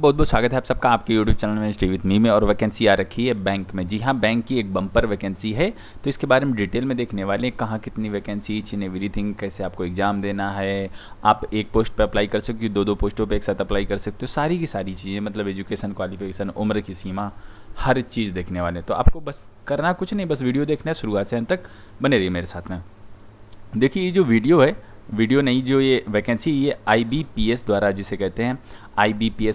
बहुत बहुत स्वागत है आप सबका आपके YouTube चैनल में टी विथ मी में और वैकेंसी आ रखी है बैंक में जी हाँ बैंक की एक बम्पर वैकेंसी है तो इसके बारे में डिटेल में देखने वाले हैं कहाँ कितनी वैकेंसी इन एवरीथिंग कैसे आपको एग्जाम देना है आप एक पोस्ट पे अप्लाई कर सकते हो दो दो पोस्टों पे एक साथ अप्लाई कर सकते हो सारी की सारी चीज़ें मतलब एजुकेशन क्वालिफिकेशन उम्र की सीमा हर चीज़ देखने वाले तो आपको बस करना कुछ नहीं बस वीडियो देखना है शुरुआत से अंत तक बने रही मेरे साथ में देखिए ये जो वीडियो है वीडियो नहीं जो ये वैकेंसी ये आई द्वारा जिसे कहते हैं आई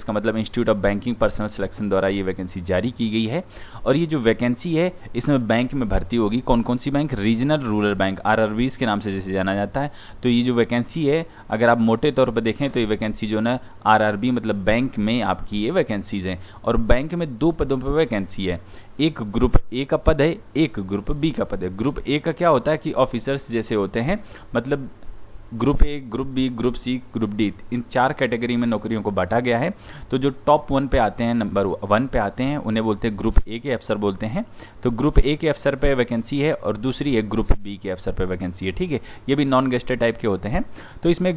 का मतलब institute of banking personnel selection द्वारा ये वैकेंसी जारी की गई है और ये जो वैकेंसी है इसमें बैंक में भर्ती होगी कौन कौन सी बैंक रीजनल रूरल बैंक आर के नाम से जैसे जाना जाता है तो ये जो वैकेंसी है अगर आप मोटे तौर पर देखें तो ये वैकेंसी जो ना आर मतलब बैंक में आपकी ये वैकेंसीज हैं और बैंक में दो पदों पर वैकेंसी है एक ग्रुप ए का पद है एक ग्रुप बी का पद है ग्रुप ए का क्या होता है कि ऑफिसर्स जैसे होते हैं मतलब group A group B group C group D इन चार कैटेगरी में नौकरियों को बांटा गया है तो जो टॉप वन पे आते हैं नंबर वन पे आते हैं उन्हें बोलते हैं ग्रुप ए के अफसर बोलते हैं तो ग्रुप ए के अफसर पे वैकेंसी है और दूसरी है ग्रुप बी के अफसर पे वैकेंसी है ठीक है ये भी नॉन गेस्टेड टाइप के होते हैं तो इसमें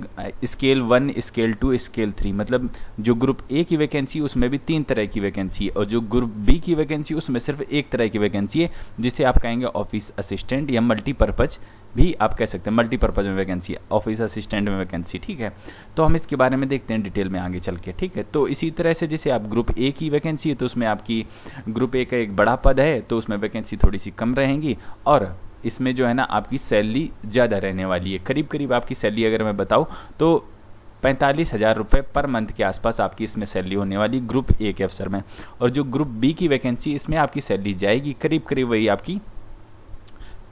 scale one scale two scale three मतलब जो ग्रुप ए की वैकेंसी उसमें भी तीन तरह की वैकेंसी है और जो ग्रुप बी की वैकेंसी उसमें सिर्फ एक तरह की वैकेंसी है जिसे आप कहेंगे ऑफिस असिस्टेंट या मल्टीपर्पज भी आप कह सकते हैं मल्टीपर्पज़ में वैकेंसी ऑफिस असिस्टेंट में वैकेंसी ठीक है तो हम इसके बारे में देखते हैं डिटेल में आगे चल के ठीक है तो इसी तरह से जैसे आप ग्रुप ए की वैकेंसी है तो उसमें आपकी ग्रुप ए का एक बड़ा पद है तो उसमें वैकेंसी थोड़ी सी कम रहेंगी और इसमें जो है ना आपकी सैलरी ज़्यादा रहने वाली है करीब करीब आपकी सैलरी अगर मैं बताऊँ तो पैंतालीस हज़ार रुपये पर मंथ के आसपास आपकी इसमें सैलरी होने वाली ग्रुप ए के अफसर में और जो ग्रुप बी की वैकेंसी इसमें आपकी सैलरी जाएगी करीब करीब वही आपकी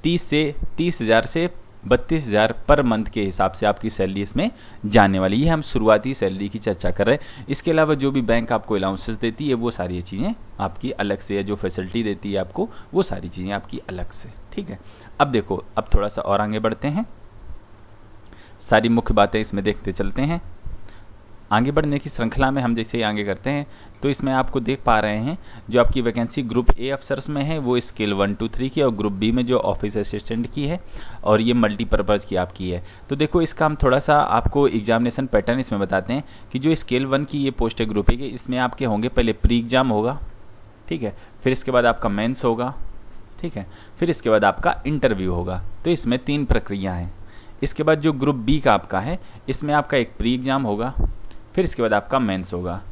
30 से तीस हज़ार से बत्तीस हज़ार पर मंथ के हिसाब से आपकी सैलरी इसमें जाने वाली है हम शुरुआती सैलरी की चर्चा कर रहे हैं इसके अलावा जो भी बैंक आपको अलाउंसेस देती है वो सारी चीज़ें आपकी अलग से या जो फैसिलिटी देती है आपको वो सारी चीज़ें आपकी अलग से ठीक है अब देखो अब थोड़ा सा और आगे बढ़ते हैं सारी मुख्य बातें इसमें देखते चलते हैं आगे बढ़ने की श्रृंखला में हम जैसे ही आगे करते हैं तो इसमें आपको देख पा रहे हैं जो आपकी वैकेंसी ग्रुप ए अफसर्स में है वो स्केल वन टू थ्री की और ग्रुप बी में जो ऑफिस असिस्टेंट की है और ये मल्टीपर्पज़ की आपकी है तो देखो इसका हम थोड़ा सा आपको एग्जामिनेशन पैटर्न इसमें बताते हैं कि जो स्केल वन की ये पोस्ट है ग्रुप ए की इसमें आपके होंगे पहले प्री एग्ज़ाम होगा ठीक है फिर इसके बाद आपका मेन्स होगा ठीक है फिर इसके बाद आपका इंटरव्यू होगा तो इसमें तीन प्रक्रिया हैं इसके बाद जो ग्रुप बी का आपका है इसमें आपका एक प्री एग्ज़ाम होगा फिर इसके बाद आपका मेंस होगा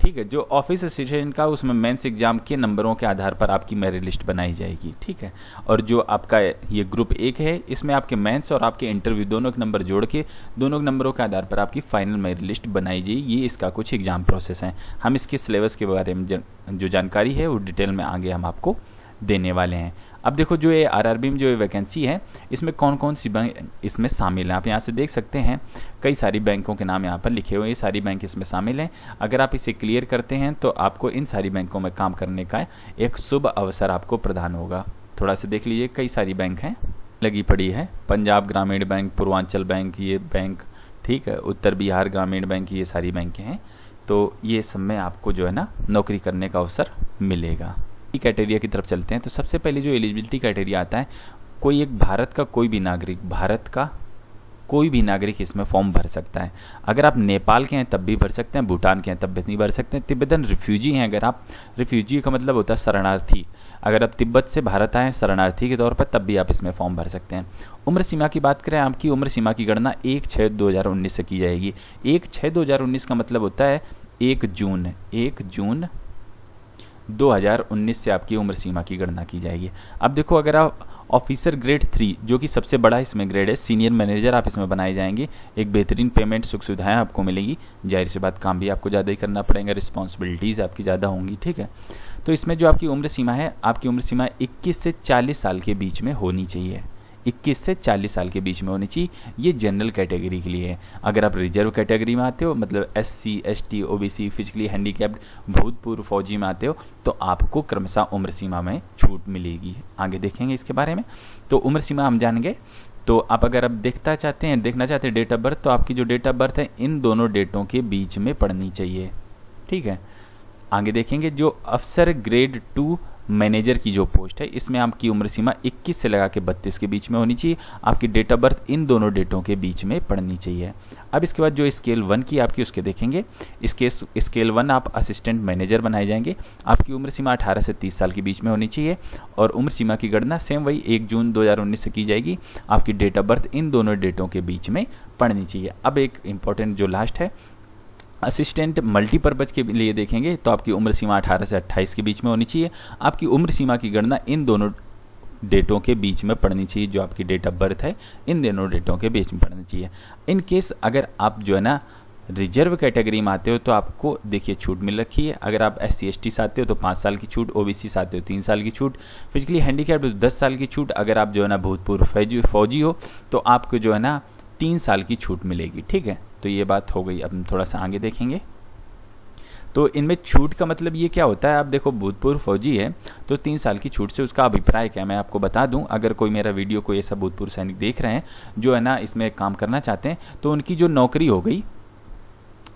ठीक है जो ऑफिस असिस्टेंट का उसमें मेंस एग्जाम के नंबरों के आधार पर आपकी मेरिट लिस्ट बनाई जाएगी ठीक है और जो आपका ये ग्रुप एक है इसमें आपके मेंस और आपके इंटरव्यू दोनों के नंबर जोड़ के दोनों के नंबरों के आधार पर आपकी फाइनल मेरिट लिस्ट बनाई जाएगी ये इसका कुछ एग्जाम प्रोसेस है हम इसके सिलेबस के बारे में जो जानकारी है वो डिटेल में आगे हम आपको देने वाले हैं अब देखो जो ये आर में जो ये वैकेंसी है इसमें कौन कौन सी बैंक इसमें शामिल हैं आप यहाँ से देख सकते हैं कई सारी बैंकों के नाम यहाँ पर लिखे हुए ये सारी बैंक इसमें शामिल हैं अगर आप इसे क्लियर करते हैं तो आपको इन सारी बैंकों में काम करने का एक शुभ अवसर आपको प्रदान होगा थोड़ा सा देख लीजिए कई सारी बैंक हैं लगी पड़ी है पंजाब ग्रामीण बैंक पूर्वांचल बैंक ये बैंक ठीक है उत्तर बिहार ग्रामीण बैंक ये सारी बैंकें हैं तो ये सब में आपको जो है ना नौकरी करने का अवसर मिलेगा एलिजिबिलिटी क्राइटेरिया की तरफ चलते हैं तो सबसे पहले जो एलिजिबिलिटी क्राइटेरिया आता है कोई एक भारत का कोई भी नागरिक भारत का कोई भी नागरिक इसमें फॉर्म भर सकता है अगर आप नेपाल के हैं तब भी भर सकते हैं भूटान के हैं तब भी नहीं भर सकते हैं तिब्बतन रिफ्यूजी हैं अगर आप रिफ्यूजी का मतलब होता है शरणार्थी अगर आप तिब्बत से भारत आए शरणार्थी के तौर पर तब भी आप इसमें फॉर्म भर सकते हैं उम्र सीमा की बात करें आपकी उम्र सीमा की गणना एक छः दो से की जाएगी एक छः दो का मतलब होता है एक जून एक जून 2019 से आपकी उम्र सीमा की गणना की जाएगी अब देखो अगर आप ऑफिसर ग्रेड थ्री जो कि सबसे बड़ा इसमें ग्रेड है सीनियर मैनेजर आप इसमें बनाए जाएंगे एक बेहतरीन पेमेंट सुख सुविधाएं आपको मिलेगी जाहिर सी बात काम भी आपको ज़्यादा ही करना पड़ेगा रिस्पॉन्सिबिलिटीज़ आपकी ज़्यादा होंगी ठीक है तो इसमें जो आपकी उम्र सीमा है आपकी उम्र सीमा इक्कीस से चालीस साल के बीच में होनी चाहिए 21 से 40 साल के बीच में होनी चाहिए ये जनरल कैटेगरी के लिए है अगर आप रिजर्व कैटेगरी में आते हो मतलब S C S T O B C physically handicapped भूतपूर्व फौजी में आते हो तो आपको क्रमशः उम्र सीमा में छूट मिलेगी आगे देखेंगे इसके बारे में तो उम्र सीमा हम जानेंगे तो आप अगर आप देखता चाहते हैं देखना चाहते हैं डेट ऑफ बर्थ तो आपकी जो डेट ऑफ बर्थ है इन दोनों डेटों के बीच में पढ़नी चाहिए ठीक है आगे देखेंगे जो अफसर ग्रेड टू मैनेजर की जो पोस्ट है इसमें आपकी उम्र सीमा 21 से लगा के 32 के बीच में होनी चाहिए आपकी डेट ऑफ बर्थ इन दोनों डेटों के बीच में पड़नी चाहिए अब इसके बाद जो स्केल वन की आपकी उसके देखेंगे इसके स्केल वन आप असिस्टेंट मैनेजर बनाए जाएंगे आपकी उम्र सीमा अठारह से तीस साल के बीच में होनी चाहिए और उम्र सीमा की गणना सेम वही एक जून दो से की जाएगी आपकी डेट ऑफ बर्थ इन दोनों डेटों के बीच में पढ़नी चाहिए अब एक इम्पॉर्टेंट जो लास्ट है असिस्टेंट मल्टीपर्पज के लिए देखेंगे तो आपकी उम्र सीमा 18 से 28 के बीच में होनी चाहिए आपकी उम्र सीमा की गणना इन दोनों डेटों के बीच में पढ़नी चाहिए जो आपकी डेट ऑफ बर्थ है इन दोनों डेटों के बीच में पढ़नी चाहिए इन केस अगर आप जो है ना रिजर्व कैटेगरी में आते हो तो आपको देखिए छूट मिल रखी है अगर आप एस सी से आते हो तो पाँच साल की छूट ओबीसी बी से आते हो तीन साल की छूट फिजिकली हैंडीकैप्ट तो दस साल की छूट अगर आप जो है ना भूतपूर्व फौजी हो तो आपको जो है ना तीन साल की छूट मिलेगी ठीक है तो ये बात हो गई अब हम थोड़ा सा आगे देखेंगे तो इनमें छूट का मतलब ये क्या होता है आप देखो भूतपूर्व फौजी है तो तीन साल की छूट से उसका अभिप्राय क्या मैं आपको बता दूं अगर कोई मेरा वीडियो को ऐसा भूतपूर्व सैनिक देख रहे हैं जो है ना इसमें काम करना चाहते हैं तो उनकी जो नौकरी हो गई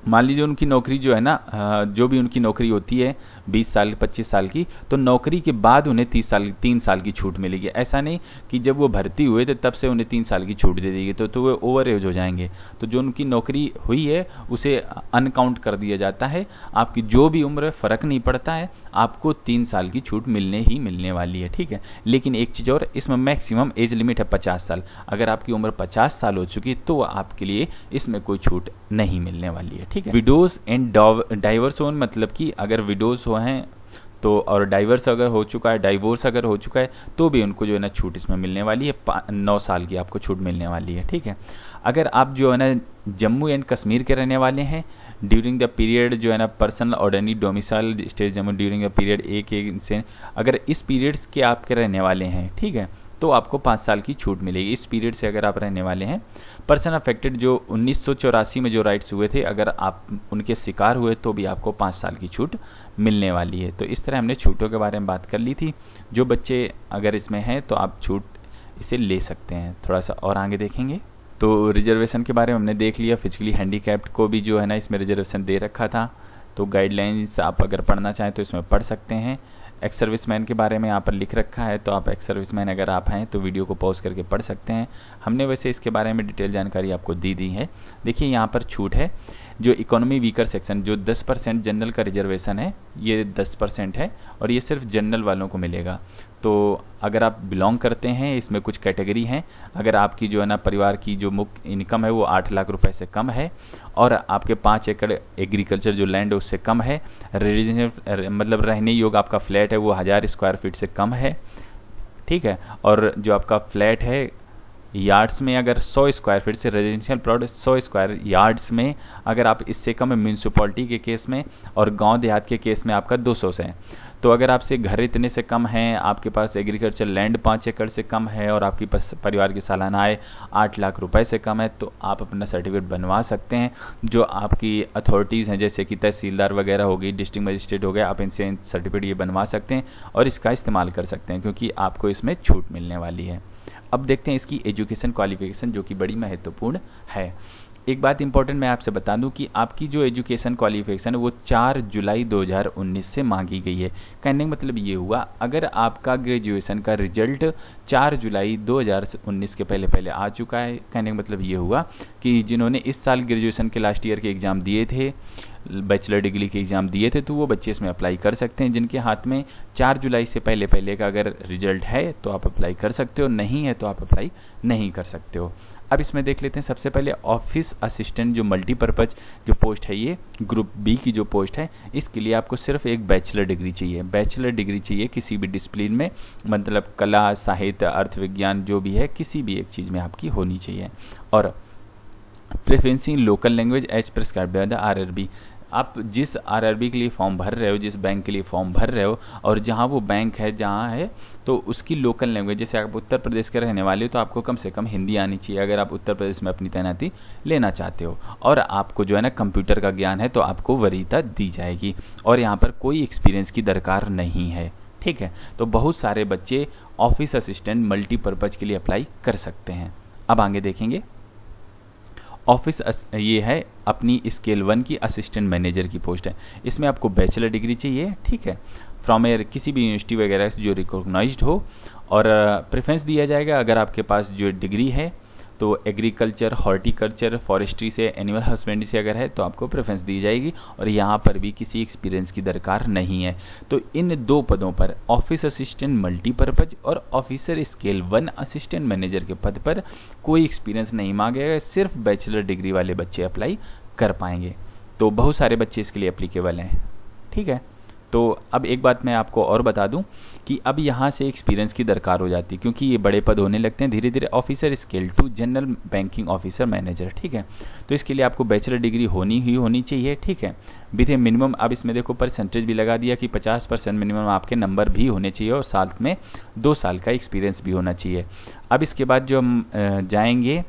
मान लीजिए उनकी नौकरी जो है ना जो भी उनकी नौकरी होती है बीस साल पच्चीस साल की तो नौकरी के बाद उन्हें तीस साल तीन साल की छूट मिलेगी ऐसा नहीं कि जब वो भर्ती हुए थे तब से उन्हें तीन साल की छूट दे देगी तो तो वे ओवर एज हो जाएंगे तो जो उनकी नौकरी हुई है उसे अनकाउंट कर दिया जाता है आपकी जो भी उम्र है फ़र्क नहीं पड़ता है आपको तीन साल की छूट मिलने ही मिलने वाली है ठीक है लेकिन एक चीज़ और इसमें मैक्सिमम एज लिमिट है पचास साल अगर आपकी उम्र पचास साल हो चुकी तो आपके लिए इसमें कोई छूट नहीं मिलने वाली है ठीक है विडोज एंड डाइवर्स ओन मतलब कि अगर विडोज हो हैं तो और डाइवर्स अगर हो चुका है डाइवोर्स अगर हो चुका है तो भी उनको जो है ना छूट इसमें मिलने वाली है नौ साल की आपको छूट मिलने वाली है ठीक है अगर आप जो है ना जम्मू एंड कश्मीर के रहने वाले हैं ड्यूरिंग द पीरियड जो है ना personal any domicile state Jammu during the period एक एक से अगर इस पीरियड्स के आपके रहने वाले हैं ठीक है तो आपको पाँच साल की छूट मिलेगी इस पीरियड से अगर आप रहने वाले हैं पर्सन अफेक्टेड जो उन्नीस में जो राइट्स हुए थे अगर आप उनके शिकार हुए तो भी आपको पाँच साल की छूट मिलने वाली है तो इस तरह हमने छूटों के बारे में बात कर ली थी जो बच्चे अगर इसमें हैं तो आप छूट इसे ले सकते हैं थोड़ा सा और आगे देखेंगे तो रिजर्वेशन के बारे में हमने देख लिया फिजिकली हैंडीकैप्ड को भी जो है ना इसमें रिजर्वेशन दे रखा था तो गाइडलाइंस आप अगर पढ़ना चाहें तो इसमें पढ़ सकते हैं एक्स सर्विस मैन के बारे में यहाँ पर लिख रखा है तो आप एक्स सर्विस मैन अगर आप हैं तो वीडियो को पॉज करके पढ़ सकते हैं हमने वैसे इसके बारे में डिटेल जानकारी आपको दी दी है देखिए यहाँ पर छूट है जो इकोनॉमी वीकर सेक्शन जो 10 परसेंट जनरल का रिजर्वेशन है ये 10 परसेंट है और ये सिर्फ जनरल वालों को मिलेगा तो अगर आप बिलोंग करते हैं इसमें कुछ कैटेगरी हैं अगर आपकी जो है ना परिवार की जो मुख्य इनकम है वो आठ लाख रुपए से कम है और आपके पाँच एकड़ एग्रीकल्चर जो लैंड है उससे कम है रेजिडेंशियल मतलब रहने योग्य आपका फ्लैट है वो हज़ार स्क्वायर फीट से कम है ठीक है और जो आपका फ्लैट है यार्ड्स में अगर 100 स्क्वायर फीट से रेजिडेंशियल प्लॉट 100 स्क्वायर यार्ड्स में अगर आप इससे कम म्यूनसिपॉलिटी के केस में और गांव देहात के केस में आपका 200 से है तो अगर आपसे घर इतने से कम हैं आपके पास एग्रीकल्चर लैंड पाँच एकड़ से कम है और आपकी परिवार की सालाना आय आठ लाख रुपए से कम है तो आप अपना सर्टिफिकेट बनवा सकते हैं जो आपकी अथॉरिटीज़ हैं जैसे कि तहसीलदार वगैरह होगी डिस्ट्रिक्ट मजिस्ट्रेट हो गए आप इनसे सर्टिफिकेट ये बनवा सकते हैं और इसका इस्तेमाल कर सकते हैं क्योंकि आपको इसमें छूट मिलने वाली है अब देखते हैं इसकी एजुकेशन क्वालिफिकेशन जो कि बड़ी महत्वपूर्ण है एक बात इंपॉर्टेंट मैं आपसे बता दूं कि आपकी जो एजुकेशन क्वालिफिकेशन है वो 4 जुलाई 2019 से मांगी गई है कहने का मतलब ये हुआ अगर आपका ग्रेजुएशन का रिजल्ट 4 जुलाई 2019 के पहले पहले आ चुका है कहने का मतलब ये हुआ कि जिन्होंने इस साल ग्रेजुएशन के लास्ट ईयर के एग्ज़ाम दिए थे बैचलर डिग्री के एग्ज़ाम दिए थे तो वो बच्चे इसमें अप्लाई कर सकते हैं जिनके हाथ में 4 जुलाई से पहले पहले का अगर रिजल्ट है तो आप अप्लाई कर सकते हो नहीं है तो आप अप्लाई नहीं कर सकते हो अब इसमें देख लेते हैं सबसे पहले ऑफिस असिस्टेंट जो मल्टीपर्पज़ जो पोस्ट है ये ग्रुप बी की जो पोस्ट है इसके लिए आपको सिर्फ एक बैचलर डिग्री चाहिए बैचलर डिग्री चाहिए किसी भी डिसिप्लिन में मतलब कला साहित्य अर्थविज्ञान जो भी है किसी भी एक चीज़ में आपकी होनी चाहिए और preferencing local language as prescribe by the RRB आप जिस आरआरबी के लिए फॉर्म भर रहे हो जिस बैंक के लिए फॉर्म भर रहे हो और जहाँ वो बैंक है जहाँ है तो उसकी लोकल लैंग्वेज जैसे आप उत्तर प्रदेश के रहने वाले हो तो आपको कम से कम हिंदी आनी चाहिए अगर आप उत्तर प्रदेश में अपनी तैनाती लेना चाहते हो और आपको जो है ना कंप्यूटर का ज्ञान है तो आपको वरीयता दी जाएगी और यहाँ पर कोई एक्सपीरियंस की दरकार नहीं है ठीक है तो बहुत सारे बच्चे ऑफिस असिस्टेंट मल्टीपर्पज़ के लिए अप्लाई कर सकते हैं अब आगे देखेंगे ऑफिस ये है अपनी स्केल वन की असिस्टेंट मैनेजर की पोस्ट है इसमें आपको बैचलर डिग्री चाहिए ठीक है फ्रॉम एयर किसी भी यूनिवर्सिटी वगैरह से जो रिकोगनाइज हो और प्रेफरेंस uh, दिया जाएगा अगर आपके पास जो डिग्री है तो एग्रीकल्चर हॉर्टिकल्चर फॉरेस्ट्री से एनिमल हस्बेंड्री से अगर है तो आपको प्रेफरेंस दी जाएगी और यहाँ पर भी किसी एक्सपीरियंस की दरकार नहीं है तो इन दो पदों पर ऑफिस असिस्टेंट मल्टीपर्पज और officer scale one assistant manager के पद पर कोई एक्सपीरियंस नहीं मांगेगा सिर्फ बैचलर डिग्री वाले बच्चे अप्लाई कर पाएंगे तो बहुत सारे बच्चे इसके लिए अप्लीकेबल हैं ठीक है तो अब एक बात मैं आपको और बता दूं कि अब यहाँ से एक्सपीरियंस की दरकार हो जाती है क्योंकि ये बड़े पद होने लगते हैं धीरे धीरे officer scale two general banking officer manager ठीक है तो इसके लिए आपको बैचलर डिग्री होनी ही होनी चाहिए ठीक है विथ ए मिनिमम अब इसमें देखो परसेंटेज भी लगा दिया कि पचास परसेंट मिनिमम आपके नंबर भी होने चाहिए और साथ में दो साल का एक्सपीरियंस भी होना चाहिए अब इसके बाद जो हम जाएंगे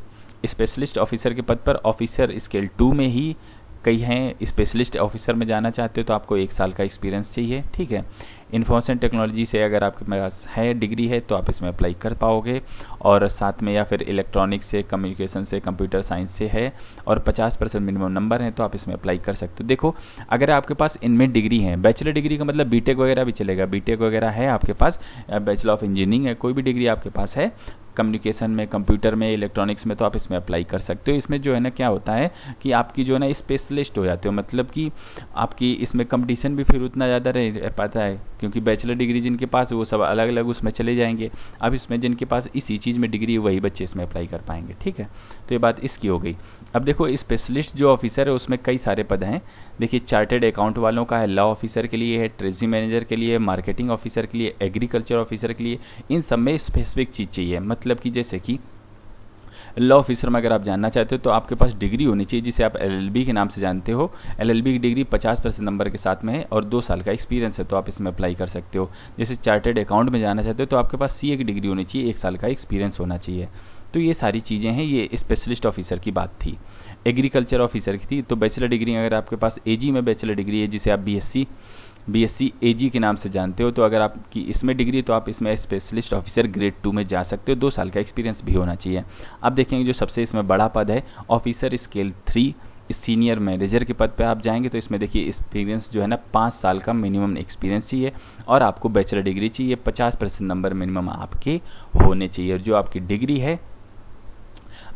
स्पेशलिस्ट ऑफिसर के पद पर ऑफिसर स्केल टू में ही कई हैं स्पेशलिस्ट ऑफिसर में जाना चाहते हो तो आपको एक साल का एक्सपीरियंस चाहिए ठीक है इन्फॉर्मेशन टेक्नोलॉजी से अगर आपके पास है डिग्री है तो आप इसमें अप्लाई कर पाओगे और साथ में या फिर इलेक्ट्रॉनिक्स से कम्युनिकेशन से कंप्यूटर साइंस से है और 50 परसेंट मिनिमम नंबर है तो आप इसमें अप्लाई कर सकते हो देखो अगर आपके पास इनमें डिग्री है बैचलर डिग्री का मतलब बी वगैरह भी चलेगा बी वगैरह है आपके पास बैचलर ऑफ इंजीनियरिंग है कोई भी डिग्री आपके पास है कम्युनिकेशन में कंप्यूटर में इलेक्ट्रॉनिक्स में तो आप इसमें अप्लाई कर सकते हो इसमें जो है ना क्या होता है कि आपकी जो है ना स्पेशलिस्ट हो जाते हो मतलब कि आपकी इसमें कंपटीशन भी फिर उतना ज़्यादा रह पाता है क्योंकि बैचलर डिग्री जिनके पास वो सब अलग अलग उसमें चले जाएंगे अब इसमें जिनके पास इसी चीज़ में डिग्री वही बच्चे इसमें अप्लाई कर पाएंगे ठीक है तो ये बात इसकी हो गई अब देखो स्पेशलिस्ट जो ऑफिसर है उसमें कई सारे पद हैं देखिए चार्टेड अकाउंट वालों का है लॉ ऑफिसर के लिए है ट्रेजरी मैनेजर के लिए मार्केटिंग ऑफिसर के लिए एग्रीकल्चर ऑफिसर के लिए इन सब में स्पेसिफिक चीज़ चाहिए मतलब कि जैसे कि लॉ ऑफिसर में अगर आप जानना चाहते हो तो आपके पास डिग्री होनी चाहिए जिसे आप एल के नाम से जानते हो एल की डिग्री पचास परसेंट नंबर के साथ में है और दो साल का एक्सपीरियंस है तो आप इसमें अप्लाई कर सकते हो जैसे चार्टेड अकाउंट में जाना चाहते हो तो आपके पास सी की डिग्री होनी चाहिए एक साल का एक्सपीरियंस होना चाहिए तो ये सारी चीज़ें हैं ये स्पेशलिस्ट ऑफिसर की बात थी एग्रीकल्चर ऑफिसर की थी तो बैचलर डिग्री अगर आपके पास एजी में बैचलर डिग्री है जिसे आप बीएससी बी एस के नाम से जानते हो तो अगर आपकी इसमें डिग्री तो आप इसमें स्पेशलिस्ट ऑफिसर ग्रेड टू में जा सकते हो दो साल का एक्सपीरियंस भी होना चाहिए अब देखेंगे जो सबसे इसमें बड़ा पद है officer scale three senior manager के पद पे आप जाएंगे तो इसमें देखिए एक्सपीरियंस जो है ना पाँच साल का मिनिमम एक्सपीरियंस चाहिए और आपको बैचलर डिग्री चाहिए पचास परसेंट नंबर मिनिमम आपके होने चाहिए और जो आपकी डिग्री है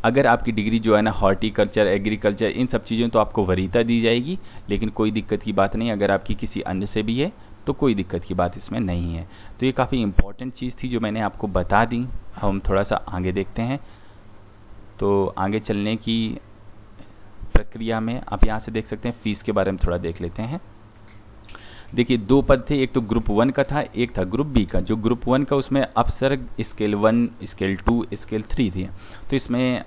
अगर आपकी डिग्री जो है ना हॉर्टिकल्चर एग्रीकल्चर इन सब चीज़ों तो आपको वरीता दी जाएगी लेकिन कोई दिक्कत की बात नहीं अगर आपकी किसी अन्य से भी है तो कोई दिक्कत की बात इसमें नहीं है तो ये काफ़ी इंपॉर्टेंट चीज़ थी जो मैंने आपको बता दी हम थोड़ा सा आगे देखते हैं तो आगे चलने की प्रक्रिया में आप यहाँ से देख सकते हैं फ़ीस के बारे में थोड़ा देख लेते हैं देखिए दो पद थे एक तो ग्रुप वन का था एक था ग्रुप बी का जो ग्रुप वन का उसमें अपसर्ग scale one scale two scale three थे तो इसमें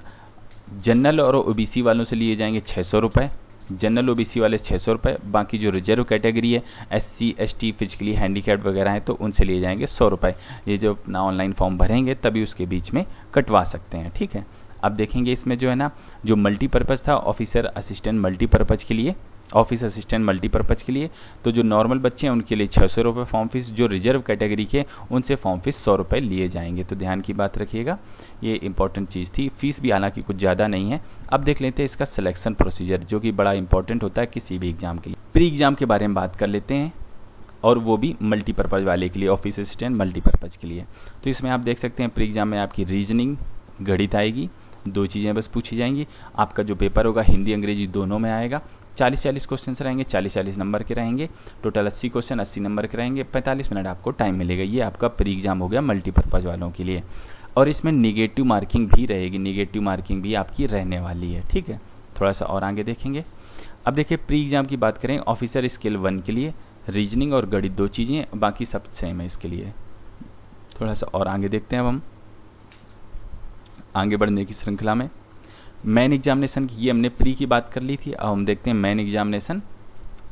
जनरल और ओबीसी वालों से लिए जाएंगे छः सौ रुपये जनरल ओबीसी वाले छः सौ रुपये बाकी जो रिजर्व कैटेगरी है S C S T physically handicap वगैरह हैं तो उनसे लिए जाएंगे सौ रुपये ये जो अपना ऑनलाइन फॉर्म भरेंगे तभी उसके बीच में कटवा सकते हैं ठीक है अब देखेंगे इसमें जो है ना जो मल्टीपर्पज़ था ऑफिसर असिस्टेंट मल्टीपर्पज़ के लिए ऑफिस असिस्टेंट मल्टीपर्पज़ के लिए तो जो नॉर्मल बच्चे हैं उनके लिए छः सौ रुपये फॉर्म फीस जो रिजर्व कैटेगरी के उनसे फॉर्म फीस सौ रुपये लिए जाएंगे तो ध्यान की बात रखिएगा ये इंपॉर्टेंट चीज़ थी फीस भी हालांकि कुछ ज़्यादा नहीं है अब देख लेते हैं इसका सिलेक्शन प्रोसीजर जो कि बड़ा इंपॉर्टेंट होता है किसी भी एग्ज़ाम के लिए प्री एग्ज़ाम के बारे में बात कर लेते हैं और वो भी मल्टीपर्पज़ वाले के लिए ऑफिस असिस्टेंट मल्टीपर्पज़ के लिए तो इसमें आप देख सकते हैं प्री एग्ज़ाम में आपकी रीजनिंग गणित आएगी दो चीज़ें बस पूछी जाएंगी आपका जो पेपर होगा हिंदी अंग्रेजी दोनों में आएगा चालीस चालीस क्वेश्चन रहेंगे चालीस चालीस नंबर के रहेंगे टोटल अस्सी क्वेश्चन अस्सी नंबर के रहेंगे पैंतालीस मिनट आपको टाइम मिलेगा ये आपका प्री एग्जाम हो गया मल्टीपर्पज़ वालों के लिए और इसमें निगेटिव मार्किंग भी रहेगी निगेटिव मार्किंग भी आपकी रहने वाली है ठीक है थोड़ा सा और आगे देखेंगे अब देखिए प्री एग्जाम की बात करें ऑफिसर स्केल वन के लिए रीजनिंग और गणित दो चीज़ें बाकी सब सेम है इसके लिए थोड़ा सा और आगे देखते हैं अब हम आगे बढ़ने की श्रृंखला में मैन एग्जामिनेशन की ये हमने प्री की बात कर ली थी अब हम देखते हैं मैन एग्जामिनेशन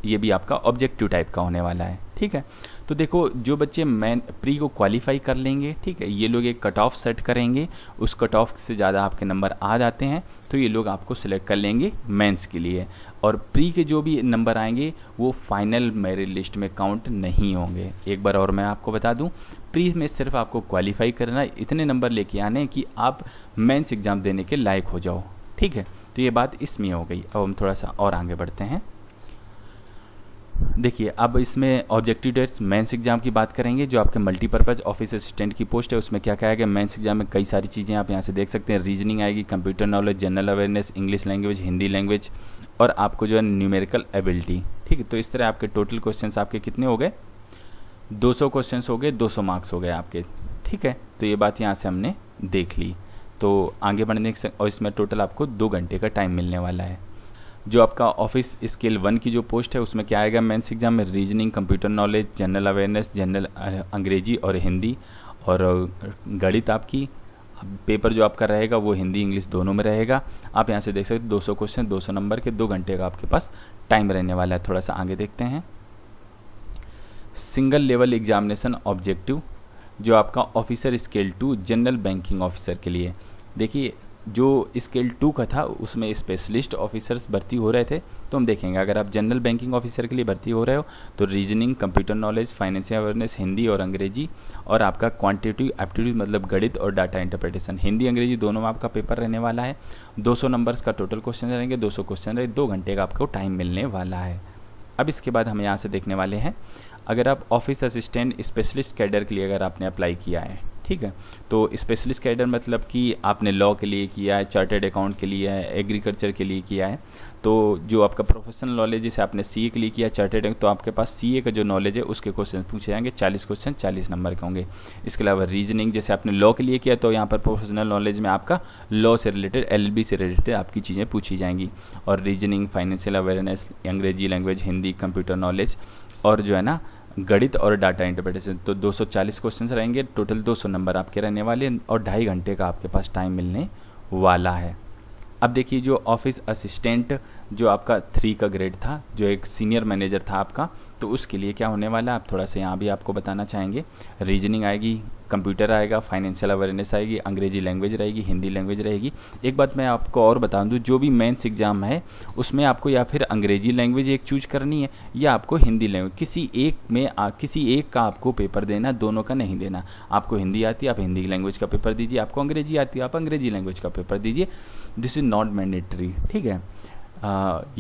ये भी आपका ऑब्जेक्टिव टाइप का होने वाला है ठीक है तो देखो जो बच्चे मैन प्री को क्वालिफाई कर लेंगे ठीक है ये लोग एक कट ऑफ सेट करेंगे उस कट ऑफ से ज़्यादा आपके नंबर आ जाते हैं तो ये लोग आपको सिलेक्ट कर लेंगे मेंस के लिए और प्री के जो भी नंबर आएंगे वो फाइनल मेरिट लिस्ट में काउंट नहीं होंगे एक बार और मैं आपको बता दूं प्री में सिर्फ आपको क्वालिफाई करना इतने नंबर लेके आने कि आप मेंस एग्ज़ाम देने के लायक हो जाओ ठीक है तो ये बात इसमें हो गई अब हम थोड़ा सा और आगे बढ़ते हैं देखिए अब इसमें ऑब्जेक्टिव डेट्स मेंस एग्जाम की बात करेंगे जो आपके मल्टीपर्पज़ ऑफिस असिस्टेंट की पोस्ट है उसमें क्या क्या आएगा मेंस एग्जाम में कई सारी चीज़ें आप यहाँ से देख सकते हैं रीजनिंग आएगी computer knowledge general awareness English language Hindi language और आपको जो है न्यूमेरिकल एबिलिटी ठीक है तो इस तरह आपके टोटल क्वेश्चन आपके कितने हो गए दो क्वेश्चन हो गए दो मार्क्स हो गए आपके ठीक है तो ये बात यहाँ से हमने देख ली तो आगे बढ़ने के और इसमें टोटल आपको दो घंटे का टाइम मिलने वाला है जो आपका ऑफिस स्केल वन की जो पोस्ट है उसमें क्या आएगा मेंस एग्जाम में reasoning computer knowledge general awareness general अंग्रेजी और हिंदी और गणित आपकी पेपर जो आपका रहेगा वो हिंदी इंग्लिश दोनों में रहेगा आप यहाँ से देख सकते दो सौ क्वेश्चन दो सौ नंबर के दो घंटे का आपके पास टाइम रहने वाला है थोड़ा सा आगे देखते हैं सिंगल लेवल एग्जामिनेशन ऑब्जेक्टिव जो आपका officer scale two general banking officer के लिए देखिए जो स्केल टू का था उसमें स्पेशलिस्ट ऑफिसर्स भर्ती हो रहे थे तो हम देखेंगे अगर आप जनरल बैंकिंग ऑफिसर के लिए भर्ती हो रहे हो तो reasoning computer knowledge financial awareness Hindi और अंग्रेजी और आपका क्वांटिटिव एप्टीट्यूड मतलब गणित और डाटा इंटरप्रिटेशन हिंदी अंग्रेजी दोनों में आपका पेपर रहने वाला है दो नंबर्स का टोटल क्वेश्चन रहेंगे दो क्वेश्चन रहे दो घंटे का आपको टाइम मिलने वाला है अब इसके बाद हम यहाँ से देखने वाले हैं अगर आप ऑफिस असिस्टेंट स्पेशलिस्ट कैडर के लिए अगर आपने अप्लाई किया है ठीक है तो स्पेशलिस्ट कैडर मतलब कि आपने लॉ के लिए किया है चार्टेड अकाउंट के लिए है एग्रीकल्चर के लिए किया है तो जो आपका प्रोफेशनल नॉलेज जैसे आपने सी के लिए किया चार्टेड तो आपके पास सी का जो नॉलेज है उसके क्वेश्चन पूछे जाएंगे चालीस क्वेश्चन चालीस नंबर के होंगे इसके अलावा रीजनिंग जैसे आपने लॉ के लिए किया तो यहाँ पर प्रोफेशनल नॉलेज में आपका लॉ से रिलेटेड एल से रिलेटेड आपकी चीज़ें पूछी जाएंगी और रीजनिंग फाइनेंशियल अवेयरनेस अंग्रेजी लैंग्वेज हिंदी कंप्यूटर नॉलेज और जो है ना गणित और डाटा इंटरप्रिटेशन तो 240 क्वेश्चंस रहेंगे टोटल 200 नंबर आपके रहने वाले और ढाई घंटे का आपके पास टाइम मिलने वाला है अब देखिए जो ऑफिस असिस्टेंट जो आपका थ्री का ग्रेड था जो एक सीनियर मैनेजर था आपका तो उसके लिए क्या होने वाला है आप थोड़ा सा यहाँ भी आपको बताना चाहेंगे रीजनिंग आएगी कंप्यूटर आएगा फाइनेंशियल अवेयरनेस आएगी अंग्रेजी लैंग्वेज रहेगी हिंदी लैंग्वेज रहेगी एक बात मैं आपको और बता दूँ जो भी मेंस एग्ज़ाम है उसमें आपको या फिर अंग्रेजी लैंग्वेज एक चूज करनी है या आपको हिंदी लैंग्वेज किसी एक में आ, किसी एक का आपको पेपर देना दोनों का नहीं देना आपको हिंदी आती है आप हिंदी लैंग्वेज का पेपर दीजिए आपको अंग्रेजी आती है आप अंग्रेजी लैंग्वेज का पेपर दीजिए दिस इज़ नॉट मैंडेटरी ठीक है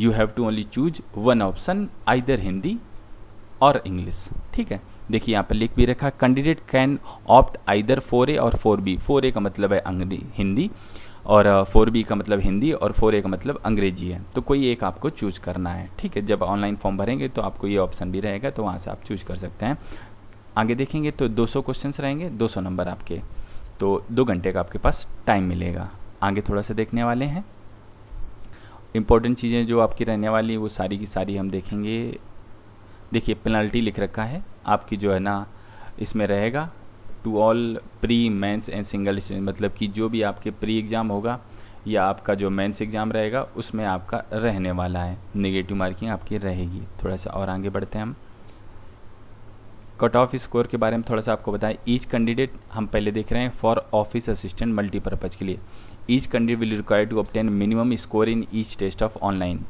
you have to only choose one option either Hindi और इंग्लिश ठीक है देखिए यहाँ पर लिख भी रखा candidate can opt either four A और फोर बी फोर ए का मतलब है हिंदी और फोर बी का मतलब हिंदी और फोर ए का मतलब अंग्रेजी है तो कोई एक आपको चूज करना है ठीक है जब ऑनलाइन फॉर्म भरेंगे तो आपको ये ऑप्शन भी रहेगा तो वहाँ से आप चूज कर सकते हैं आगे देखेंगे तो 200 क्वेश्चंस रहेंगे 200 नंबर आपके तो दो घंटे का आपके पास टाइम मिलेगा आगे थोड़ा सा देखने वाले हैं इंपॉर्टेंट चीज़ें जो आपकी रहने वाली वो सारी की सारी हम देखेंगे देखिए पेनल्टी लिख रखा है आपकी जो है ना इसमें रहेगा to all pre mains and single मतलब कि जो भी आपके प्री एग्ज़ाम होगा या आपका जो मेंस एग्ज़ाम रहेगा उसमें आपका रहने वाला है नेगेटिव मार्किंग आपकी रहेगी थोड़ा सा और आगे बढ़ते हैं हम कट ऑफ स्कोर के बारे में थोड़ा सा आपको बताएं ईच कैंडिडेट हम पहले देख रहे हैं फॉर ऑफिस असिस्टेंट मल्टीपर्पज़ के लिए each candidate will require to obtain minimum score in each test of online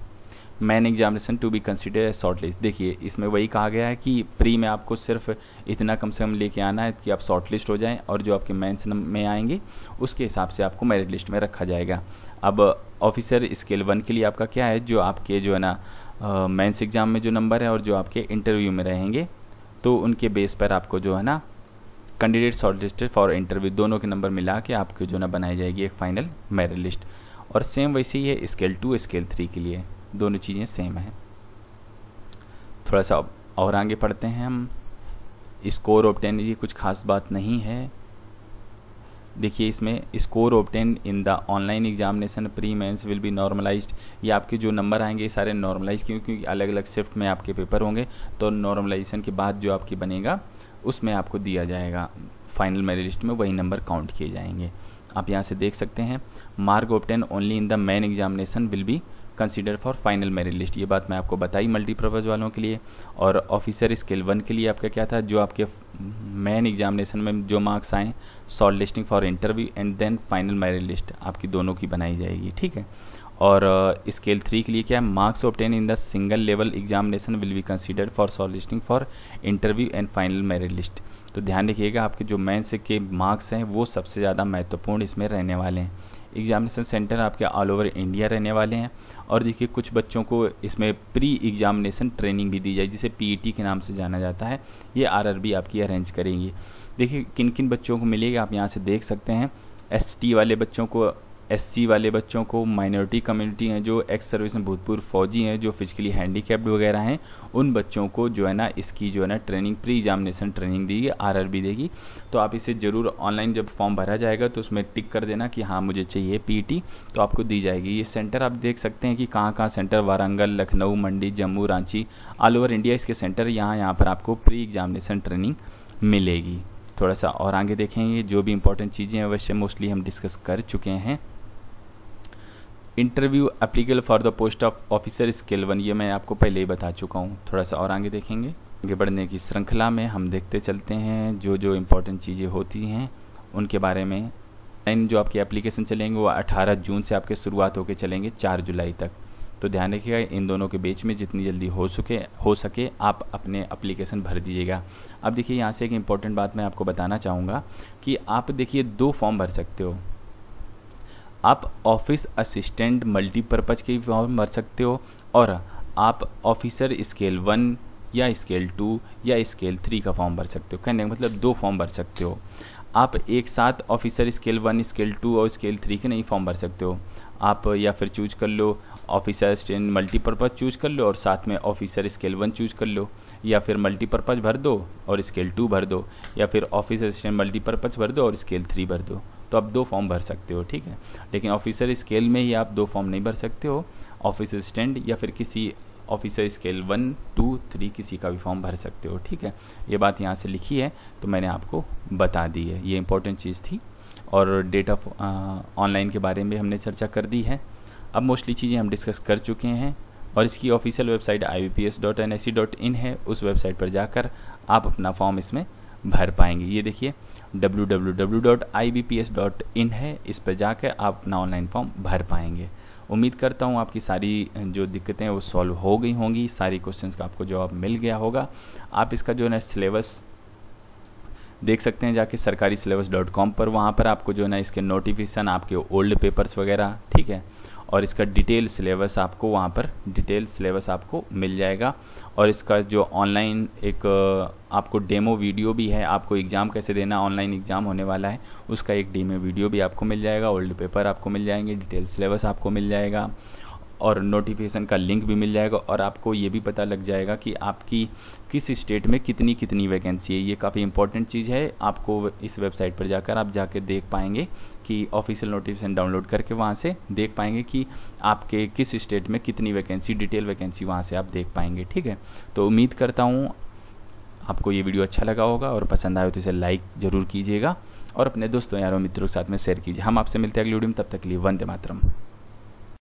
main examination to be consider short list देखिए इसमें वही कहा गया है कि प्री में आपको सिर्फ इतना कम से कम लेके आना है कि आप शॉर्ट लिस्ट हो जाएं और जो आपके मैंस में आएंगे उसके हिसाब से आपको मेरिट लिस्ट में रखा जाएगा अब ऑफिसर स्केल वन के लिए आपका क्या है जो आपके जो है ना मैंस एग्ज़ाम में जो नंबर है और जो आपके इंटरव्यू में रहेंगे तो उनके बेस पर आपको जो है ना candidate short listed for interview दोनों के नंबर मिला के आपके जो ना बनाई जाएगी एक फाइनल मेरिट लिस्ट और सेम वैसे ही है स्केल टू स्केल थ्री के लिए दोनों चीज़ें सेम हैं थोड़ा सा और आगे पढ़ते हैं हम स्कोर ऑप्टेन ये कुछ खास बात नहीं है देखिए इसमें score obtain in the online examination pre mains will be normalized ये आपके जो नंबर आएंगे ये सारे नॉर्मलाइज क्यों क्योंकि अलग अलग शिफ्ट में आपके पेपर होंगे तो नॉर्मलाइजेशन के बाद जो आपकी बनेगा उसमें आपको दिया जाएगा फाइनल मेरिट लिस्ट में वही नंबर काउंट किए जाएंगे आप यहाँ से देख सकते हैं mark obtain only in the main examination will be consider for final merit list ये बात मैं आपको बताई मल्टीपर्पज़ वालों के लिए और ऑफिसर स्केल वन के लिए आपका क्या था जो आपके मेन एग्जामिनेशन में जो मार्क्स आएँ short listing for interview and then final merit list आपकी दोनों की बनाई जाएगी ठीक है और स्केल uh, थ्री के लिए क्या है marks obtain in the single level examination will be consider for short listing for interview and final merit list तो ध्यान रखिएगा आपके जो मेन्स के मार्क्स हैं वो सबसे ज़्यादा महत्वपूर्ण इसमें रहने वाले हैं एग्जामिनेशन सेंटर आपके ऑल ओवर इंडिया रहने वाले हैं और देखिए कुछ बच्चों को इसमें प्री एग्जामिनेशन ट्रेनिंग भी दी जाए जिसे पी e के नाम से जाना जाता है ये आर आपकी अरेंज करेंगी देखिए किन किन बच्चों को मिलेगी आप यहाँ से देख सकते हैं एस वाले बच्चों को एससी वाले बच्चों को माइनॉरिटी कम्युनिटी हैं जो एक्स सर्विस में भूतपूर्व फौजी हैं जो फिजिकली हैंडीकैप्ड वगैरह हैं उन बच्चों को जो है ना इसकी जो है ना ट्रेनिंग प्री एग्जामिनेशन ट्रेनिंग देगी आर आर देगी तो आप इसे ज़रूर ऑनलाइन जब फॉर्म भरा जाएगा तो उसमें टिक कर देना कि हाँ मुझे चाहिए पी तो आपको दी जाएगी ये सेंटर आप देख सकते हैं कि कहाँ कहाँ center Warangal Lucknow Mandi Jammu Ranchi all over India इसके सेंटर यहाँ यहाँ पर आपको प्री एग्जामिनेशन ट्रेनिंग मिलेगी थोड़ा सा और आगे देखेंगे जो भी इंपॉर्टेंट चीज़ें हैं वैसे मोस्टली हम डिस्कस कर चुके हैं interview applicable for the post of officer scale one ये मैं आपको पहले ही बता चुका हूँ थोड़ा सा और आगे देखेंगे आगे बढ़ने की श्रृंखला में हम देखते चलते हैं जो जो इम्पोर्टेंट चीज़ें होती हैं उनके बारे में इन जो आपकी एप्लीकेशन चलेंगे वो 18 जून से आपके शुरुआत होकर चलेंगे 4 जुलाई तक तो ध्यान रखिएगा इन दोनों के बीच में जितनी जल्दी हो सके हो सके आप अपने एप्लीकेशन भर दीजिएगा अब देखिए यहाँ से एक इम्पॉर्टेंट बात मैं आपको बताना चाहूँगा कि आप देखिए दो फॉर्म भर सकते हो आप ऑफिस असिस्टेंट मल्टीपर्पज़ के फॉर्म भर सकते हो और आप ऑफिसर स्केल वन या स्केल टू या स्केल थ्री का फॉर्म भर सकते हो कहने का मतलब दो फॉर्म भर सकते हो आप एक साथ officer scale one scale two और स्केल थ्री के नहीं फॉर्म भर सकते हो आप या फिर चूज कर लो ऑफिसर असिस्टेंट मल्टीपर्पज़ चूज कर लो और साथ में ऑफिसर स्केल वन चूज कर लो या फिर मल्टीपर्पज़ भर दो और स्केल टू भर दो या फिर ऑफिस असिस्टेंट मल्टीपर्पज़ भर दो और स्केल थ्री भर दो तो आप दो फॉर्म भर सकते हो ठीक है लेकिन ऑफिसर स्केल में ही आप दो फॉर्म नहीं भर सकते हो ऑफिस असिस्टेंट या फिर किसी officer scale one two three किसी का भी फॉर्म भर सकते हो ठीक है ये बात यहाँ से लिखी है तो मैंने आपको बता दी है ये इंपॉर्टेंट चीज़ थी और डेटा ऑनलाइन के बारे में हमने चर्चा कर दी है अब मोस्टली चीज़ें हम डिस्कस कर चुके हैं और इसकी ऑफिशियल वेबसाइट आई है उस वेबसाइट पर जाकर आप अपना फॉर्म इसमें भर पाएंगे ये देखिए www.ibps.in है इस पर जाकर आप अपना ऑनलाइन फॉर्म भर पाएंगे उम्मीद करता हूँ आपकी सारी जो दिक्कतें वो सॉल्व हो गई होंगी सारी क्वेश्चन का आपको जवाब मिल गया होगा आप इसका जो है ना सिलेबस देख सकते हैं जाके सरकारी सिलेबस डॉट कॉम पर वहाँ पर आपको जो है ना इसके नोटिफिकेशन आपके ओल्ड पेपर्स वगैरह ठीक है और इसका डिटेल सिलेबस आपको वहाँ पर डिटेल सिलेबस आपको मिल जाएगा और इसका जो ऑनलाइन एक आपको डेमो वीडियो भी है आपको एग्ज़ाम कैसे देना ऑनलाइन एग्ज़ाम होने वाला है उसका एक डेमो वीडियो भी आपको मिल जाएगा ओल्ड पेपर आपको मिल जाएंगे डिटेल सिलेबस आपको मिल जाएगा और नोटिफिकेशन का लिंक भी मिल जाएगा और आपको ये भी पता लग जाएगा कि आपकी किस स्टेट में कितनी कितनी वैकेंसी है ये काफ़ी इंपॉर्टेंट चीज़ है आपको इस वेबसाइट पर जाकर आप जाके देख पाएंगे कि ऑफिशियल नोटिफिकेशन डाउनलोड करके वहाँ से देख पाएंगे कि आपके किस स्टेट में कितनी वैकेंसी डिटेल वैकेंसी वहाँ से आप देख पाएंगे ठीक है तो उम्मीद करता हूँ आपको ये वीडियो अच्छा लगा होगा और पसंद आए तो इसे लाइक ज़रूर कीजिएगा और अपने दोस्तों यारों मित्रों के साथ में शेयर कीजिए हम आपसे मिलते हैं अगली वीडियो में तब तक के लिए वंदे मातरम